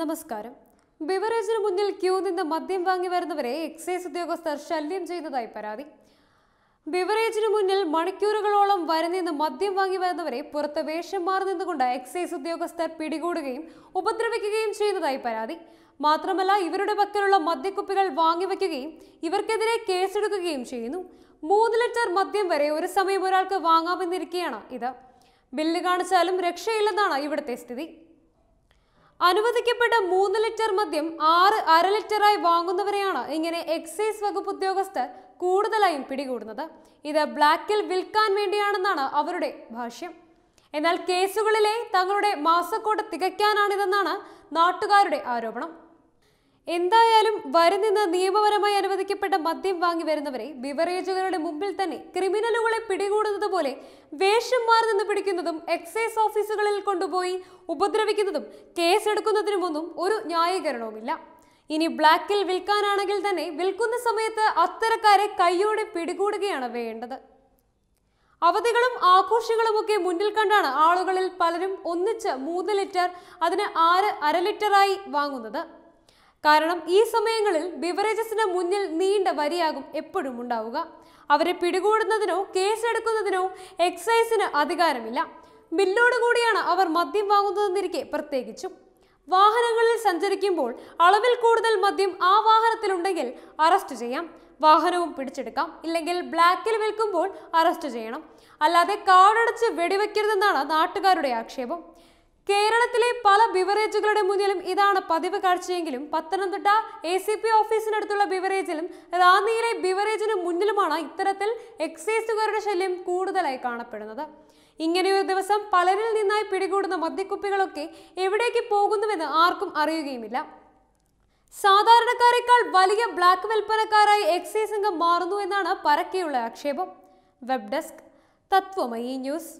നമസ്കാരം ബിവറേജിന് മുന്നിൽ ക്യൂ നിന്ന് മദ്യം വാങ്ങി വരുന്നവരെ എക്സൈസ് ഉദ്യോഗസ്ഥർ ശല്യം ചെയ്യുന്നതായി പരാതി ബിവറേജിന് മുന്നിൽ മണിക്കൂറുകളോളം വരുന്നിന്ന് മദ്യം വാങ്ങി വരുന്നവരെ പുറത്ത് വേഷം മാറി നിന്നുകൊണ്ട് എക്സൈസ് ഉദ്യോഗസ്ഥർ പിടികൂടുകയും ഉപദ്രവിക്കുകയും ചെയ്യുന്നതായി പരാതി മാത്രമല്ല ഇവരുടെ പക്കലുള്ള മദ്യക്കുപ്പികൾ വാങ്ങിവെക്കുകയും ഇവർക്കെതിരെ കേസെടുക്കുകയും ചെയ്യുന്നു മൂന്ന് ലിറ്റർ മദ്യം വരെ ഒരു സമയം ഒരാൾക്ക് വാങ്ങാമെന്നിരിക്കുകയാണ് ഇത് ബില്ല് കാണിച്ചാലും രക്ഷയില്ലെന്നാണ് ഇവിടുത്തെ സ്ഥിതി അനുവദിക്കപ്പെട്ട മൂന്ന് ലിറ്റർ മദ്യം ആറ് അര ലിറ്ററായി വാങ്ങുന്നവരെയാണ് ഇങ്ങനെ എക്സൈസ് വകുപ്പ് ഉദ്യോഗസ്ഥർ കൂടുതലായും പിടികൂടുന്നത് ഇത് ബ്ലാക്കിൽ വിൽക്കാൻ വേണ്ടിയാണെന്നാണ് അവരുടെ ഭാഷ്യം എന്നാൽ കേസുകളിലെ തങ്ങളുടെ മാസക്കോട്ട് തികയ്ക്കാനാണിതെന്നാണ് നാട്ടുകാരുടെ ആരോപണം എന്തായാലും വരുന്ന നിയമപരമായി അനുവദിക്കപ്പെട്ട മദ്യം വാങ്ങി വരുന്നവരെ ബിവറേജുകളുടെ മുമ്പിൽ തന്നെ ക്രിമിനലുകളെ പിടികൂടുന്നത് പോലെ മാറി നിന്ന് പിടിക്കുന്നതും എക്സൈസ് ഓഫീസുകളിൽ കൊണ്ടുപോയി ഉപദ്രവിക്കുന്നതും കേസെടുക്കുന്നതിനുമൊന്നും ഒരു ന്യായീകരണവുമില്ല ഇനി ബ്ലാക്കിൽ വിൽക്കാനാണെങ്കിൽ തന്നെ വിൽക്കുന്ന സമയത്ത് അത്തരക്കാരെ കൈയോടെ പിടികൂടുകയാണ് വേണ്ടത് അവധികളും ആഘോഷങ്ങളും ഒക്കെ മുന്നിൽ കണ്ടാണ് ആളുകളിൽ പലരും ഒന്നിച്ച് മൂന്ന് ലിറ്റർ അതിന് ആറ് അര ലിറ്ററായി വാങ്ങുന്നത് കാരണം ഈ സമയങ്ങളിൽ ബിവറേജസിന് മുന്നിൽ നീണ്ട വരിയാകും എപ്പോഴും ഉണ്ടാവുക അവരെ പിടികൂടുന്നതിനോ കേസെടുക്കുന്നതിനോ എക്സൈസിന് അധികാരമില്ല ബില്ലോട് കൂടിയാണ് അവർ മദ്യം വാങ്ങുന്നതെന്നിരിക്കെ പ്രത്യേകിച്ചും വാഹനങ്ങളിൽ സഞ്ചരിക്കുമ്പോൾ അളവിൽ കൂടുതൽ മദ്യം ആ വാഹനത്തിലുണ്ടെങ്കിൽ അറസ്റ്റ് ചെയ്യാം വാഹനവും പിടിച്ചെടുക്കാം ഇല്ലെങ്കിൽ ബ്ലാക്കിൽ വിൽക്കുമ്പോൾ അറസ്റ്റ് ചെയ്യണം അല്ലാതെ കാർഡടച്ച് വെടിവെക്കരുതെന്നാണ് നാട്ടുകാരുടെ ആക്ഷേപം കേരളത്തിലെ പല ബിവറേജുകളുടെ മുന്നിലും ഇതാണ് പതിവ് കാഴ്ചയെങ്കിലും പത്തനംതിട്ട എ സി പി ഓഫീസിനടുത്തുള്ള ബിവറേജിലും റാന്നിയിലെ ബിവറേജിന് മുന്നിലുമാണ് ഇത്തരത്തിൽ എക്സൈസുകാരുടെ ശല്യം കൂടുതലായി കാണപ്പെടുന്നത് ഇങ്ങനെയൊരു ദിവസം പലരിൽ നിന്നായി പിടികൂടുന്ന മദ്യക്കുപ്പികളൊക്കെ എവിടേക്ക് പോകുന്നുവെന്ന് ആർക്കും അറിയുകയുമില്ല സാധാരണക്കാരെക്കാൾ വലിയ ബ്ലാക്ക് വിൽപ്പനക്കാരായി എക്സൈസ് സംഘം മാറുന്നു എന്നാണ് പരക്കെയുള്ള ആക്ഷേപം വെബ് ഡെസ്ക് തത്വമയി ന്യൂസ്